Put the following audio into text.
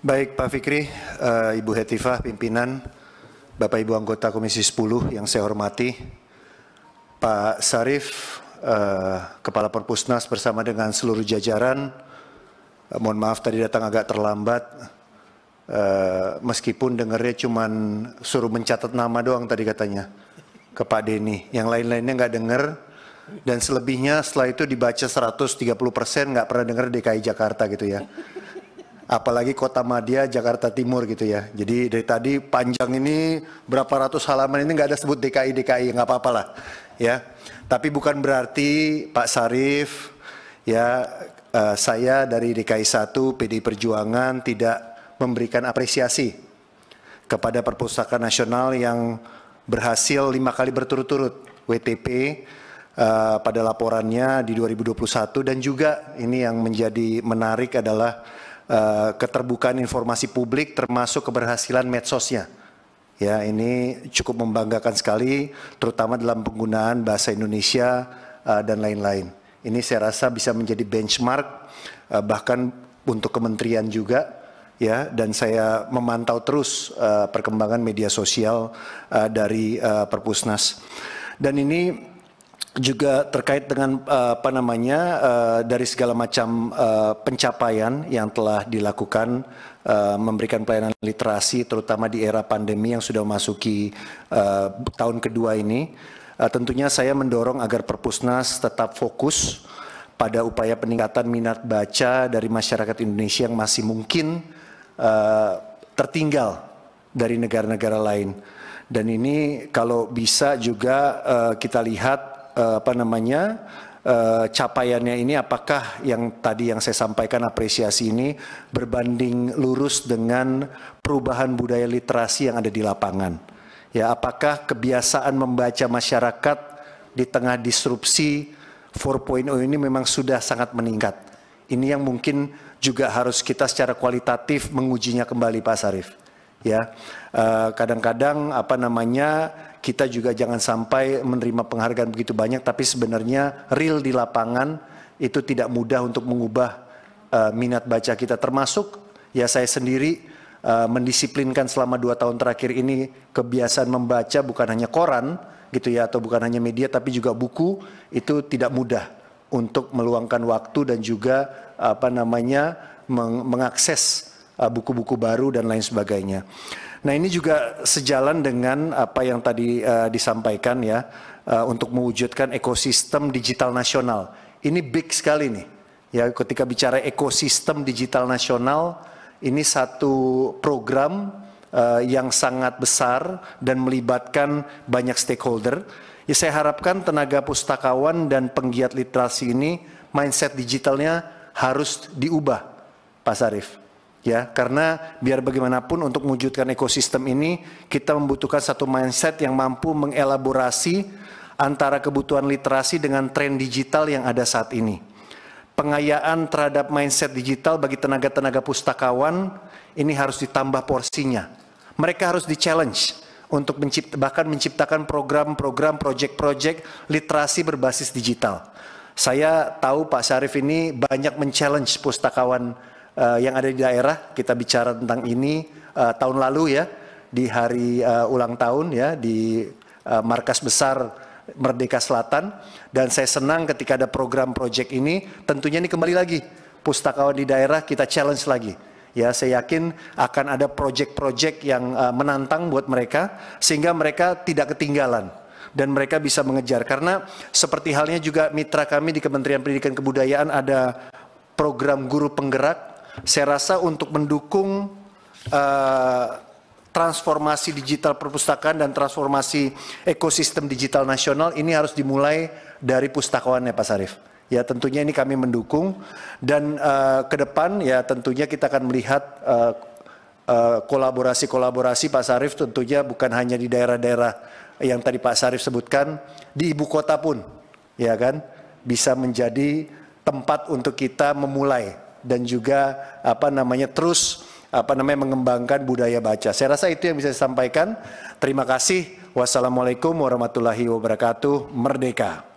Baik Pak Fikri, uh, Ibu Hetifah, pimpinan, Bapak Ibu anggota Komisi 10 yang saya hormati, Pak Sarif, uh, Kepala Perpusnas bersama dengan seluruh jajaran, uh, mohon maaf tadi datang agak terlambat, uh, meskipun dengarnya cuma suruh mencatat nama doang tadi katanya ke Pak Denny, yang lain-lainnya nggak dengar, dan selebihnya setelah itu dibaca 130 persen nggak pernah dengar DKI Jakarta gitu ya apalagi kota Madia Jakarta Timur gitu ya. Jadi dari tadi panjang ini berapa ratus halaman ini nggak ada sebut DKI DKI nggak apa apalah ya. Tapi bukan berarti Pak Sarif ya uh, saya dari DKI 1 PD Perjuangan tidak memberikan apresiasi kepada perpustakaan nasional yang berhasil lima kali berturut-turut WTP uh, eh, pada laporannya di 2021 dan juga ini yang menjadi menarik adalah Eh, keterbukaan informasi publik termasuk keberhasilan medsosnya. Ya, ini cukup membanggakan sekali terutama dalam penggunaan bahasa Indonesia uh, dan lain-lain. Ini saya rasa bisa menjadi benchmark uh, bahkan untuk kementerian juga ya dan saya memantau terus uh, perkembangan media sosial uh, dari uh, Perpusnas. Dan ini juga terkait dengan uh, apa namanya uh, dari segala macam uh, pencapaian yang telah dilakukan uh, memberikan pelayanan literasi terutama di era pandemi yang sudah memasuki uh, tahun kedua ini uh, tentunya saya mendorong agar Perpusnas tetap fokus pada upaya peningkatan minat baca dari masyarakat Indonesia yang masih mungkin uh, tertinggal dari negara-negara lain dan ini kalau bisa juga uh, kita lihat Eh, apa namanya eh, capaiannya ini apakah yang tadi yang saya sampaikan apresiasi ini berbanding lurus dengan perubahan budaya literasi yang ada di lapangan. Ya, apakah kebiasaan membaca masyarakat di tengah disrupsi 4.0 ini memang sudah sangat meningkat. Ini yang mungkin juga harus kita secara kualitatif mengujinya kembali Pak Sarif. Ya, eh, kadang-kadang apa namanya kita juga jangan sampai menerima penghargaan begitu banyak, tapi sebenarnya real di lapangan itu tidak mudah untuk mengubah uh, minat baca kita. Termasuk ya saya sendiri uh, mendisiplinkan selama dua tahun terakhir ini kebiasaan membaca bukan hanya koran gitu ya atau bukan hanya media, tapi juga buku itu tidak mudah untuk meluangkan waktu dan juga apa namanya meng mengakses eh, buku-buku baru dan lain sebagainya. Nah ini juga sejalan dengan apa yang tadi uh, disampaikan ya uh, untuk mewujudkan ekosistem digital nasional. Ini big sekali nih ya ketika bicara ekosistem digital nasional ini satu program uh, yang sangat besar dan melibatkan banyak stakeholder. Ya saya harapkan tenaga pustakawan dan penggiat literasi ini mindset digitalnya harus diubah, Pak Sarif ya karena biar bagaimanapun untuk mewujudkan ekosistem ini kita membutuhkan satu mindset yang mampu mengelaborasi antara kebutuhan literasi dengan tren digital yang ada saat ini. Pengayaan terhadap mindset digital bagi tenaga-tenaga pustakawan ini harus ditambah porsinya. Mereka harus di-challenge untuk mencipta, bahkan menciptakan program-program, proyek-proyek literasi berbasis digital. Saya tahu Pak Syarif ini banyak men-challenge pustakawan uh, yang ada di daerah kita bicara tentang ini uh, tahun lalu ya di hari uh, ulang tahun ya di uh, markas besar Merdeka Selatan dan saya senang ketika ada program proyek ini tentunya ini kembali lagi pustakawan di daerah kita challenge lagi ya saya yakin akan ada proyek-proyek yang uh, menantang buat mereka sehingga mereka tidak ketinggalan dan mereka bisa mengejar karena seperti halnya juga mitra kami di Kementerian Pendidikan Kebudayaan ada program guru penggerak saya rasa untuk mendukung uh, transformasi digital perpustakaan dan transformasi ekosistem digital nasional ini harus dimulai dari pustakawan ya Pak Sarif. Ya tentunya ini kami mendukung dan uh, ke depan ya tentunya kita akan melihat kolaborasi eh, kolaborasi-kolaborasi uh, Pak Sarif tentunya bukan hanya di daerah-daerah yang tadi Pak Sarif sebutkan di ibu kota pun ya kan bisa menjadi tempat untuk kita memulai dan juga apa namanya terus apa namanya mengembangkan budaya baca. Saya rasa itu yang bisa disampaikan. Terima kasih. Wassalamualaikum warahmatullahi wabarakatuh. Merdeka.